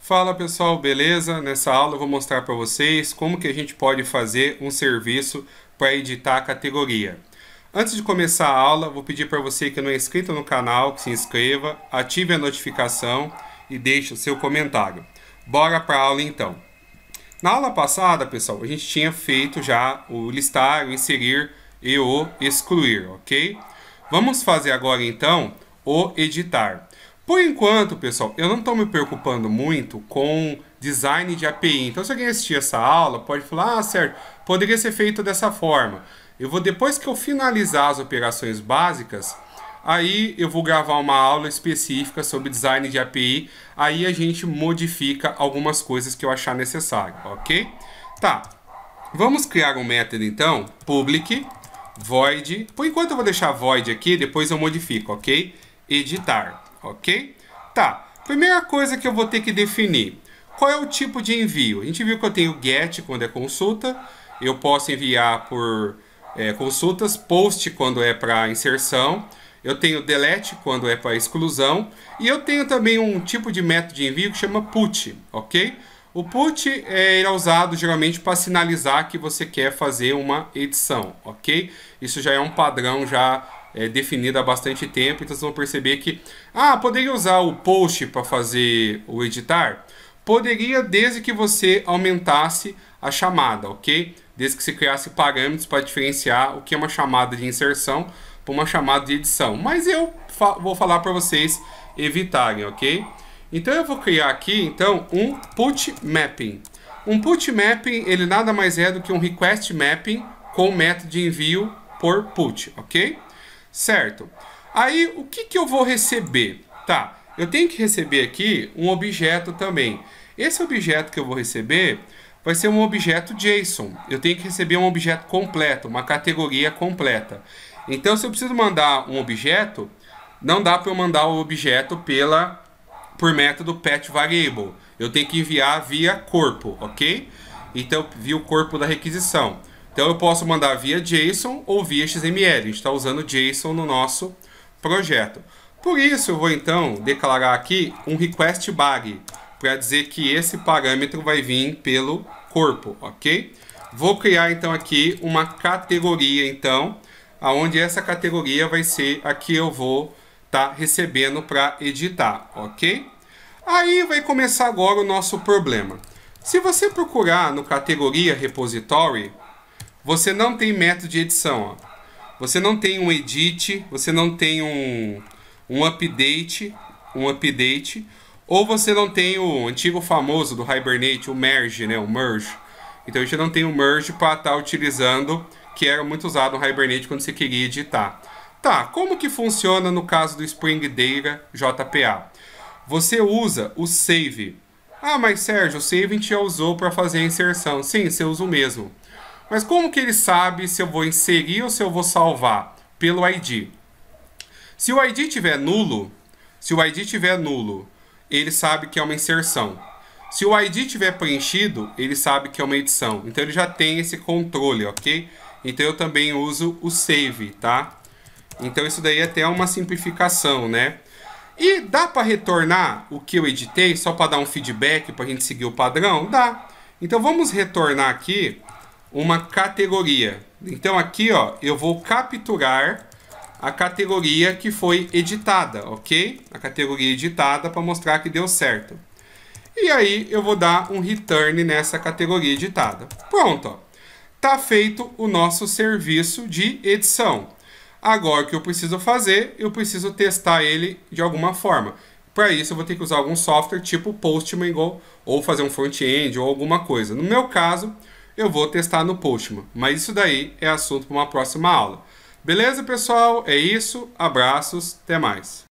Fala pessoal, beleza? Nessa aula eu vou mostrar para vocês como que a gente pode fazer um serviço para editar a categoria. Antes de começar a aula, vou pedir para você que não é inscrito no canal, que se inscreva, ative a notificação e deixe o seu comentário. Bora para a aula então. Na aula passada, pessoal, a gente tinha feito já o listar, o inserir e o excluir, ok? Vamos fazer agora então o editar. Por enquanto, pessoal, eu não estou me preocupando muito com design de API. Então, se alguém assistir essa aula, pode falar, ah, certo, poderia ser feito dessa forma. Eu vou, depois que eu finalizar as operações básicas, aí eu vou gravar uma aula específica sobre design de API, aí a gente modifica algumas coisas que eu achar necessário, ok? Tá, vamos criar um método então, public void. Por enquanto eu vou deixar void aqui, depois eu modifico, ok? Editar, ok? Tá, primeira coisa que eu vou ter que definir. Qual é o tipo de envio? A gente viu que eu tenho get quando é consulta. Eu posso enviar por é, consultas, post quando é para inserção. Eu tenho delete quando é para exclusão. E eu tenho também um tipo de método de envio que chama put, ok? O put é, ele é usado geralmente para sinalizar que você quer fazer uma edição, ok? Isso já é um padrão já é, definido há bastante tempo, então vocês vão perceber que ah, poderia usar o post para fazer o editar? Poderia desde que você aumentasse a chamada, ok? Desde que você criasse parâmetros para diferenciar o que é uma chamada de inserção para uma chamada de edição. Mas eu fa vou falar para vocês evitarem, ok? Então eu vou criar aqui, então, um put mapping. Um put mapping, ele nada mais é do que um request mapping com método de envio por put, ok? Certo. Aí, o que, que eu vou receber? Tá, eu tenho que receber aqui um objeto também. Esse objeto que eu vou receber vai ser um objeto JSON. Eu tenho que receber um objeto completo, uma categoria completa. Então, se eu preciso mandar um objeto, não dá para eu mandar o objeto pela por método pet variable. Eu tenho que enviar via corpo, ok? Então, via o corpo da requisição. Então, eu posso mandar via JSON ou via XML. A gente está usando JSON no nosso projeto. Por isso, eu vou então declarar aqui um request bug para dizer que esse parâmetro vai vir pelo corpo, ok? Vou criar então aqui uma categoria então, aonde essa categoria vai ser aqui eu vou tá recebendo para editar, ok? Aí vai começar agora o nosso problema. Se você procurar no categoria repository, você não tem método de edição. Ó. Você não tem um edit, você não tem um, um update, um update, ou você não tem o antigo famoso do Hibernate, o merge, né, o merge. Então a gente não tem o merge para estar tá utilizando, que era muito usado no Hibernate quando você queria editar. Tá, como que funciona no caso do Spring Data JPA? Você usa o save. Ah, mas Sérgio, o save a gente já usou para fazer a inserção. Sim, você usa o mesmo. Mas como que ele sabe se eu vou inserir ou se eu vou salvar? Pelo ID. Se o ID tiver nulo, se o ID tiver nulo, ele sabe que é uma inserção. Se o ID tiver preenchido, ele sabe que é uma edição. Então ele já tem esse controle, ok? Então eu também uso o save, tá? Então isso daí é até é uma simplificação, né? E dá para retornar o que eu editei só para dar um feedback para a gente seguir o padrão? Dá. Então vamos retornar aqui uma categoria. Então aqui, ó, eu vou capturar a categoria que foi editada, ok? A categoria editada para mostrar que deu certo. E aí eu vou dar um return nessa categoria editada. Pronto, ó. Tá feito o nosso serviço de edição. Agora, o que eu preciso fazer? Eu preciso testar ele de alguma forma. Para isso, eu vou ter que usar algum software tipo Postman Go, ou fazer um front-end ou alguma coisa. No meu caso, eu vou testar no Postman, mas isso daí é assunto para uma próxima aula. Beleza, pessoal? É isso. Abraços. Até mais.